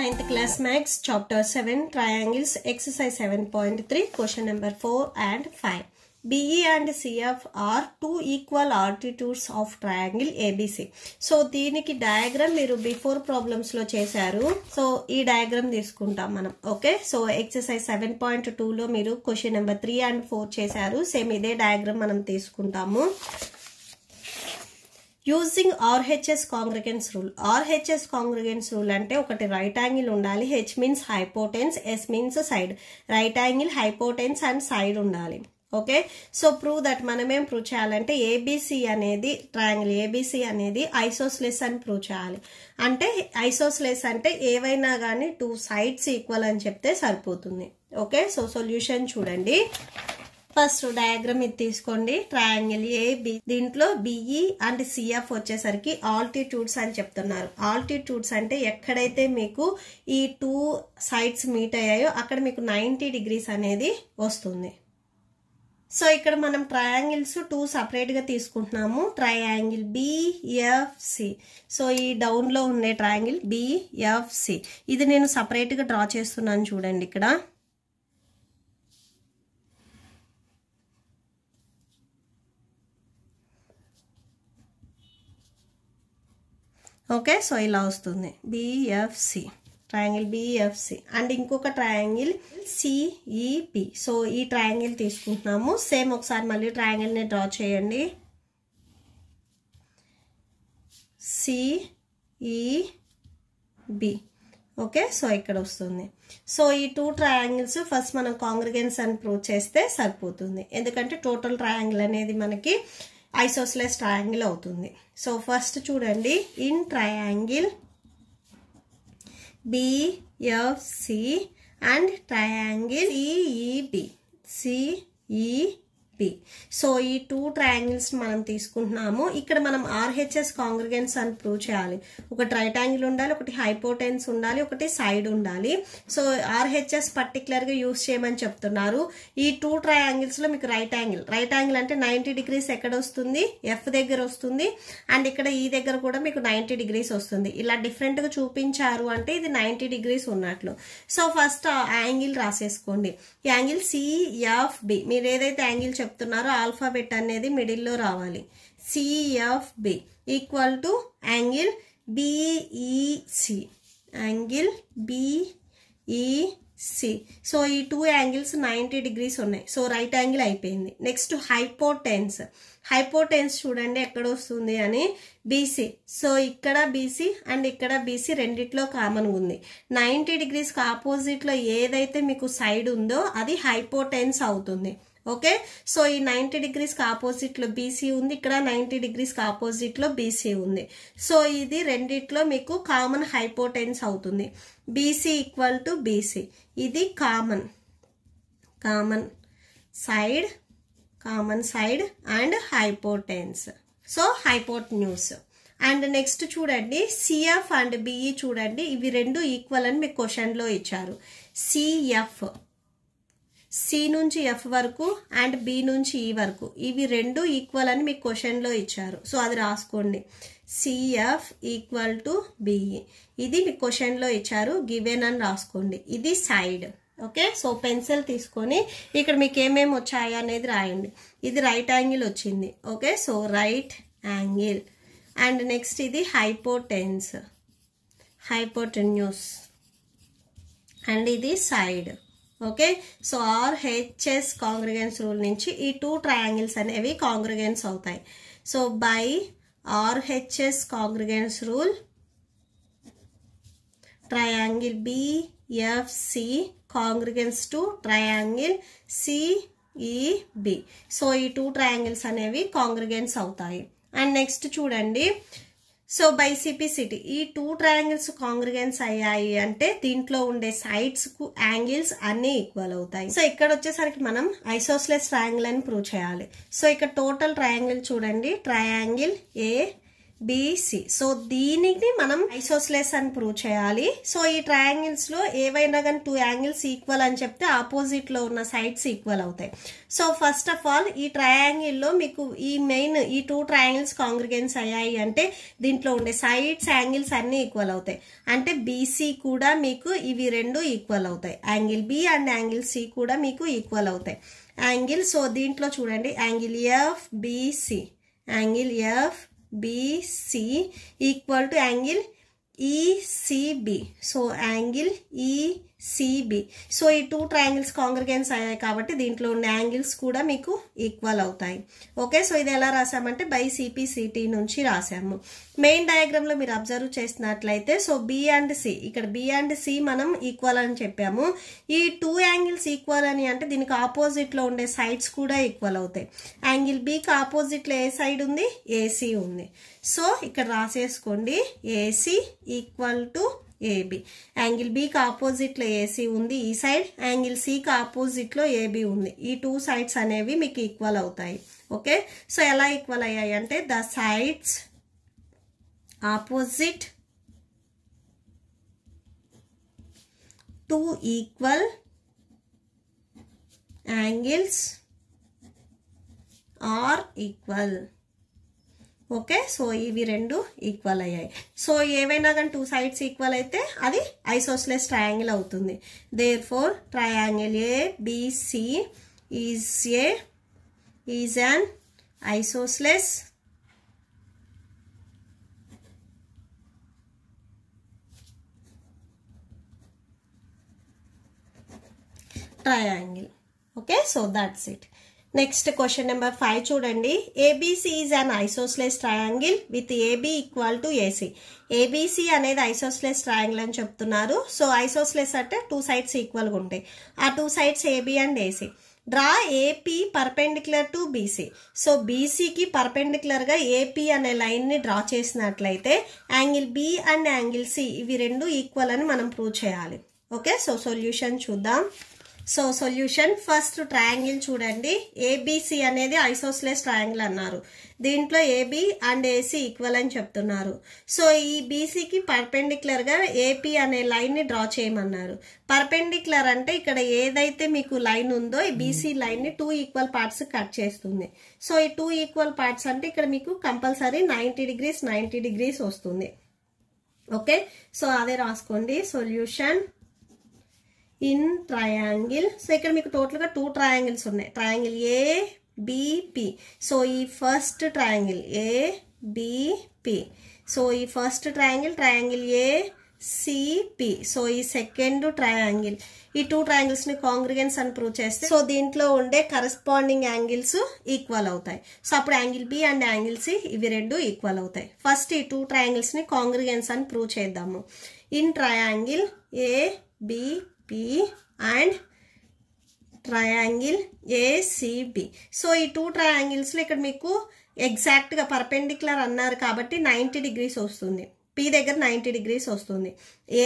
Ninth class maths chapter seven triangles exercise seven point three question number four and five BE and CF are two equal altitudes of triangle ABC so దీనికి diagram మీరు before ప్రాబ్లమ్స్లో చేశారు so ఈ diagram తీసుకుంటాం మనం okay so exercise seven point టూలో మీరు question number three and four చేశారు సేమ్ ఇదే డయాగ్రామ్ మనం తీసుకుంటాము using RHS congruence rule RHS congruence rule అంటే ఒకటి రైట్ యాంగిల్ ఉండాలి H means hypotenuse yes means side right angle hypotenuse and side ఉండాలి ఓకే సో ప్రూవ్ దట్ మనం ఏం ప్రూవ్ చేయాలంటే ఏబీసీ అనేది ట్రయాంగిల్ ఏబీసీ అనేది ఐసోస్లెస్ అని ప్రూవ్ చేయాలి అంటే ఐసోస్లెస్ అంటే ఏవైనా కానీ టూ సైడ్స్ ఈక్వల్ అని చెప్తే సరిపోతుంది ఓకే సో సొల్యూషన్ చూడండి ఫస్ట్ డయాగ్రామ్ ఇది తీసుకోండి ట్రయాంగిల్ ఏబి దీంట్లో బిఈ e అండ్ సిఎఫ్ వచ్చేసరికి ఆల్టిట్యూడ్స్ అని చెప్తున్నారు ఆల్టిట్యూడ్స్ అంటే ఎక్కడైతే మీకు ఈ టూ సైడ్స్ మీట్ అయ్యాయో అక్కడ మీకు నైంటీ డిగ్రీస్ అనేది వస్తుంది సో ఇక్కడ మనం ట్రయాంగిల్స్ టూ సపరేట్గా తీసుకుంటున్నాము ట్రయాంగిల్ బిఎఫ్సి సో ఈ డౌన్లో ఉండే ట్రయాంగిల్ బిఎఫ్సి ఇది నేను సపరేట్గా డ్రా చేస్తున్నాను చూడండి ఇక్కడ ఓకే సో ఇలా వస్తుంది బిఎఫ్సి ట్రయాంగిల్ బిఎఫ్సి అండ్ ఇంకొక ట్రయాంగిల్ సిఈపి సో ఈ ట్రయాంగిల్ తీసుకుంటున్నాము సేమ్ ఒకసారి మళ్ళీ ట్రయాంగిల్ని డ్రా చేయండి సిఈబి ఓకే సో ఇక్కడ వస్తుంది సో ఈ టూ ట్రయాంగిల్స్ ఫస్ట్ మనం కాంగ్రిగెన్స్ అని ప్రూవ్ చేస్తే సరిపోతుంది ఎందుకంటే టోటల్ ట్రయాంగిల్ అనేది మనకి ఐసోస్లెస్ ట్రయాంగిల్ అవుతుంది సో ఫస్ట్ చూడండి in triangle BFC and triangle EEB CE P so ఈ టూ ట్రయాంగిల్స్ మనం తీసుకుంటున్నాము ఇక్కడ మనం ఆర్హెచ్ఎస్ కాంగ్రిగెన్స్ అని ప్రూవ్ చేయాలి ఒక ట్రైటాంగిల్ ఉండాలి ఒకటి హైపోటెన్స్ ఉండాలి ఒకటి సైడ్ ఉండాలి సో ఆర్హెచ్ఎస్ పర్టికులర్గా యూస్ చేయమని చెప్తున్నారు ఈ టూ ట్రయాంగిల్స్లో మీకు రైట్ యాంగిల్ రైట్ యాంగిల్ అంటే నైంటీ డిగ్రీస్ ఎక్కడ వస్తుంది ఎఫ్ దగ్గర వస్తుంది అండ్ ఇక్కడ ఈ దగ్గర కూడా మీకు నైంటీ డిగ్రీస్ వస్తుంది ఇలా డిఫరెంట్గా చూపించారు అంటే ఇది నైంటీ డిగ్రీస్ ఉన్నట్లు సో ఫస్ట్ యాంగిల్ రాసేసుకోండి యాంగిల్ సిఎఫ్ బి మీరు ఏదైతే యాంగిల్ చెప్తారు చెప్తున్నారు ఆల్ఫాబెట్ అనేది మిడిల్లో రావాలి CFB equal to angle BEC angle BEC so ఈ టూ యాంగిల్స్ నైంటీ డిగ్రీస్ ఉన్నాయి సో రైట్ యాంగిల్ అయిపోయింది నెక్స్ట్ హైపోటెన్స్ హైపోటెన్స్ చూడండి ఎక్కడ వస్తుంది అని బీసీ సో ఇక్కడ బీసీ అండ్ ఇక్కడ బీసీ రెండిట్లో కామన్ ఉంది నైంటీ డిగ్రీస్కి ఆపోజిట్లో ఏదైతే మీకు సైడ్ ఉందో అది హైపోటెన్స్ అవుతుంది ఓకే సో ఈ నైంటీ డిగ్రీస్కి ఆపోజిట్లో బీసీ ఉంది ఇక్కడ నైంటీ డిగ్రీస్కి ఆపోజిట్లో బీసీ ఉంది సో ఇది రెండిట్లో మీకు కామన్ హైపోటెన్స్ అవుతుంది బీసీ ఈక్వల్ టు బీసీ ఇది common common side common side and hypotenuse so న్యూస్ అండ్ నెక్స్ట్ చూడండి సిఎఫ్ అండ్ బిఈ చూడండి ఇవి రెండు ఈక్వల్ అని మీకు క్వశ్చన్లో ఇచ్చారు సిఎఫ్ సి నుంచి ఎఫ్ వరకు అండ్ బి నుంచి ఈ వరకు ఇవి రెండు ఈక్వల్ అని మీకు క్వశ్చన్లో ఇచ్చారు సో అది రాసుకోండి సిఎఫ్ ఈక్వల్ టు బిఈ ఇది మీకు క్వశ్చన్లో ఇచ్చారు గివెన్ అని రాసుకోండి ఇది సైడ్ ఓకే సో పెన్సిల్ తీసుకొని ఇక్కడ మీకు ఏమేమి వచ్చాయి అనేది రాయండి ఇది రైట్ యాంగిల్ వచ్చింది okay so right angle and next ఇది హైపోటెన్స్ హైపోటెన్యూస్ అండ్ ఇది side okay so R HS congruence rule నుంచి ఈ టూ ట్రయాంగిల్స్ అనేవి కాంగ్రిగెన్స్ అవుతాయి so by R HS congruence rule triangle BFC congruence to triangle CEB so ఈ two triangles అనేవి congruence అవుతాయి and next చూడండి so సిటీ ఈ టూ ట్రయాంగిల్స్ కాంగ్రిగెన్స్ అయ్యాయి అంటే దీంట్లో ఉండే సైడ్స్ కు యాంగిల్స్ అన్ని ఈక్వల్ అవుతాయి సో ఇక్కడ వచ్చేసరికి మనం ఐసోస్లెస్ ట్రయాంగిల్ అని ప్రూవ్ చేయాలి సో ఇక్కడ టోటల్ ట్రయాంగిల్ చూడండి ట్రయాంగిల్ ఏ బీసీ సో దీనికి మనం ఐసోస్లెస్ అని ప్రూవ్ చేయాలి సో ఈ ట్రయాంగిల్స్ లో ఏవైనా కానీ టూ యాంగిల్స్ ఈక్వల్ అని చెప్తే ఆపోజిట్ లో ఉన్న సైడ్స్ ఈక్వల్ అవుతాయి సో ఫస్ట్ ఆఫ్ ఆల్ ఈ ట్రయాంగిల్ లో మీకు ఈ మెయిన్ ఈ టూ ట్రయాంగిల్స్ కాంగ్రిగెన్స్ అయ్యాయి అంటే దీంట్లో ఉండే సైడ్స్ యాంగిల్స్ అన్ని ఈక్వల్ అవుతాయి అంటే బీసీ కూడా మీకు ఇవి రెండు ఈక్వల్ అవుతాయి angle B and angle C కూడా మీకు ఈక్వల్ అవుతాయి యాంగిల్ సో దీంట్లో చూడండి angle F BC angle F BC equal to angle ECB. So angle E. CB so ఈ టూ ట్రయాంగిల్స్ కాంగ్రిగెన్స్ అయ్యాయి కాబట్టి దీంట్లో ఉన్న యాంగిల్స్ కూడా మీకు ఈక్వల్ అవుతాయి ఓకే సో ఇది ఎలా రాసామంటే బై సిపిసిటీ నుంచి రాసాము మెయిన్ డయాగ్రామ్లో మీరు అబ్జర్వ్ చేసినట్లయితే సో బి అండ్ సి ఇక్కడ బి అండ్ సి మనం ఈక్వల్ అని చెప్పాము ఈ టూ యాంగిల్స్ ఈక్వల్ అని అంటే దీనికి ఆపోజిట్లో ఉండే సైడ్స్ కూడా ఈక్వల్ అవుతాయి యాంగిల్ బికి ఆపోజిట్లో ఏ సైడ్ ఉంది ఏసీ ఉంది సో ఇక్కడ రాసేసుకోండి AC equal to AB angle బికి ఆపోజిట్లో ఏసీ ఉంది ఈ సైడ్ యాంగిల్ సికి ఆపోజిట్లో ఏబి ఉంది ఈ టూ సైడ్స్ అనేవి మీకు ఈక్వల్ అవుతాయి ఓకే సో ఎలా ఈక్వల్ అయ్యాయి అంటే the sides opposite to equal angles are equal okay so ఇవి రెండు ఈక్వల్ అయ్యాయి సో ఏవైనా కానీ టూ సైడ్స్ ఈక్వల్ అయితే అది ఐసోస్లెస్ ట్రయాంగిల్ అవుతుంది therefore triangle A BC is A is an isosceles triangle okay so that's it next question number five చూడండి ABC is an isosceles triangle with AB equal to AC ABC అనేది isosceles triangle అని చెప్తున్నారు so isosceles అంటే two sides ఈక్వల్గా ఉంటాయి ఆ two sides AB and AC draw AP perpendicular to BC so బీసీకి పర్పెండిక్యులర్గా ఏపీ అనే లైన్ని డ్రా చేసినట్లయితే angle B and angle C ఇవి రెండు ఈక్వల్ అని మనం ప్రూవ్ చేయాలి ఓకే సో సొల్యూషన్ చూద్దాం సో సొల్యూషన్ ఫస్ట్ ట్రయాంగిల్ చూడండి ఏబీసీ అనేది ఐసోస్లెస్ ట్రయాంగిల్ అన్నారు దీంట్లో ఏబీ అండ్ ఏసీ ఈక్వల్ అని చెప్తున్నారు సో ఈ బీసీకి పర్పెండిక్యులర్గా ఏపీ అనే లైన్ని డ్రా చేయమన్నారు పర్పెండిక్యులర్ అంటే ఇక్కడ ఏదైతే మీకు లైన్ ఉందో ఈ బీసీ లైన్ని టూ ఈక్వల్ పార్ట్స్ కట్ చేస్తుంది సో ఈ టూ ఈక్వల్ పార్ట్స్ అంటే ఇక్కడ మీకు compulsory ninety degrees ninety degrees వస్తుంది ఓకే సో అదే రాసుకోండి సొల్యూషన్ ఇన్ ట్రయాంగిల్ సో ఇక్కడ మీకు టోటల్గా టూ ట్రయాంగిల్స్ ఉన్నాయి ట్రయాంగిల్ ఏ బిపి సో ఈ first triangle A BP so ఈ first triangle triangle A CP so ఈ సెకండ్ ట్రయాంగిల్ ఈ టూ ట్రయాంగిల్స్ని కాంగ్రిగెన్స్ అని ప్రూవ్ చేస్తే సో దీంట్లో ఉండే కరస్పాండింగ్ యాంగిల్స్ ఈక్వల్ అవుతాయి సో అప్పుడు angle B and angle C ఇవి రెండు ఈక్వల్ అవుతాయి ఫస్ట్ ఈ టూ ట్రయాంగిల్స్ని కాంగ్రిగెన్స్ అని ప్రూవ్ చేద్దాము in triangle A P and triangle ACB so ఈ టూ ట్రయాంగిల్స్లో ఇక్కడ మీకు ఎగ్జాక్ట్గా పర్పెండిక్యులర్ అన్నారు కాబట్టి నైంటీ డిగ్రీస్ వస్తుంది పి దగ్గర నైంటీ డిగ్రీస్ వస్తుంది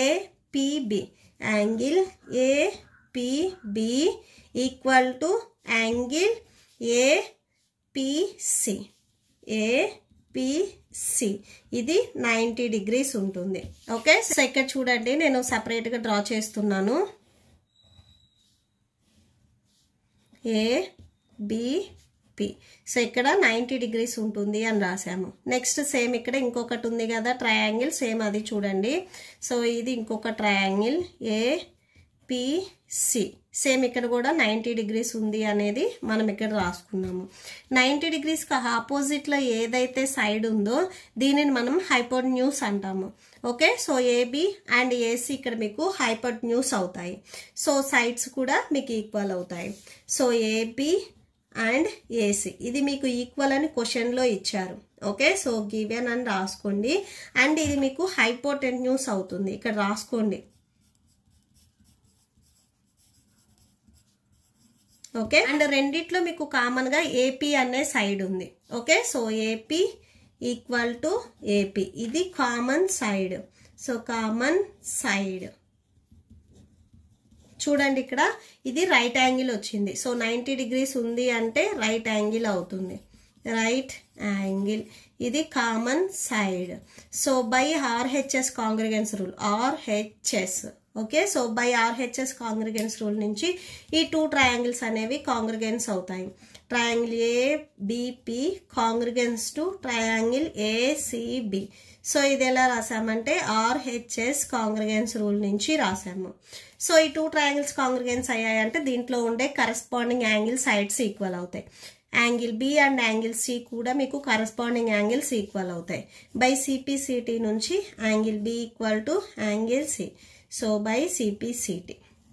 APB angle APB equal to angle APC A PC ఇది నైంటీ డిగ్రీస్ ఉంటుంది ఓకే సో ఇక్కడ చూడండి నేను సపరేట్గా డ్రా చేస్తున్నాను ఏ బిపి సో ఇక్కడ నైంటీ డిగ్రీస్ ఉంటుంది అని రాసాము నెక్స్ట్ సేమ్ ఇక్కడ ఇంకొకటి ఉంది కదా ట్రయాంగిల్ సేమ్ అది చూడండి సో ఇది ఇంకొక ట్రయాంగిల్ ఏ పిసి సేమ్ ఇక్కడ కూడా నైంటీ డిగ్రీస్ ఉంది అనేది మనం ఇక్కడ రాసుకున్నాము నైంటీ డిగ్రీస్కి ఆపోజిట్లో ఏదైతే సైడ్ ఉందో దీనిని మనం హైపర్ న్యూస్ అంటాము okay so AB and AC ఇక్కడ మీకు హైపర్ న్యూస్ అవుతాయి సో సైడ్స్ కూడా మీకు ఈక్వల్ అవుతాయి సో ఏబి అండ్ ఏసీ ఇది మీకు ఈక్వల్ అని క్వశ్చన్లో ఇచ్చారు ఓకే సో గివెన్ అని రాసుకోండి అండ్ ఇది మీకు హైపోటెన్యూస్ అవుతుంది ఇక్కడ రాసుకోండి ఓకే అండ్ రెండిట్లో మీకు కామన్గా ఏపీ అనే సైడ్ ఉంది okay so AP equal to AP ఇది common side so common side చూడండి ఇక్కడ ఇది రైట్ యాంగిల్ వచ్చింది సో నైంటీ డిగ్రీస్ ఉంది అంటే రైట్ యాంగిల్ అవుతుంది రైట్ యాంగిల్ ఇది common side so by RHS congruence rule RHS okay so by RHS congruence rule నుంచి ఈ టూ ట్రయాంగిల్స్ అనేవి కాంగ్రిగెన్స్ అవుతాయి triangle A BP congruence to triangle ACB so ఇది ఎలా రాసామంటే ఆర్హెచ్ఎస్ కాంగ్రిగెన్స్ రూల్ నుంచి రాసాము సో ఈ టూ ట్రయాంగిల్స్ కాంగ్రిగెన్స్ అయ్యాయంటే దీంట్లో ఉండే కరస్పాండింగ్ యాంగిల్ సైడ్స్ ఈక్వల్ అవుతాయి angle B and angle C కూడా మీకు కరస్పాండింగ్ యాంగిల్స్ ఈక్వల్ అవుతాయి బై సిపిసిటీ నుంచి angle B equal to angle C so by CPCT.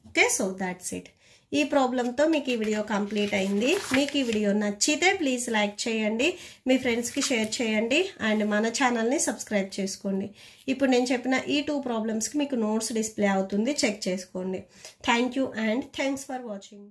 Okay so that's it ఈ ప్రాబ్లంతో మీకు ఈ వీడియో కంప్లీట్ అయింది మీకు ఈ వీడియో నచ్చితే ప్లీజ్ లైక్ చేయండి మీ ఫ్రెండ్స్కి షేర్ చేయండి అండ్ మన ఛానల్ని సబ్స్క్రైబ్ చేసుకోండి ఇప్పుడు నేను చెప్పిన ఈ టూ ప్రాబ్లమ్స్కి మీకు నోట్స్ డిస్ప్లే అవుతుంది చెక్ చేసుకోండి thank you and thanks for watching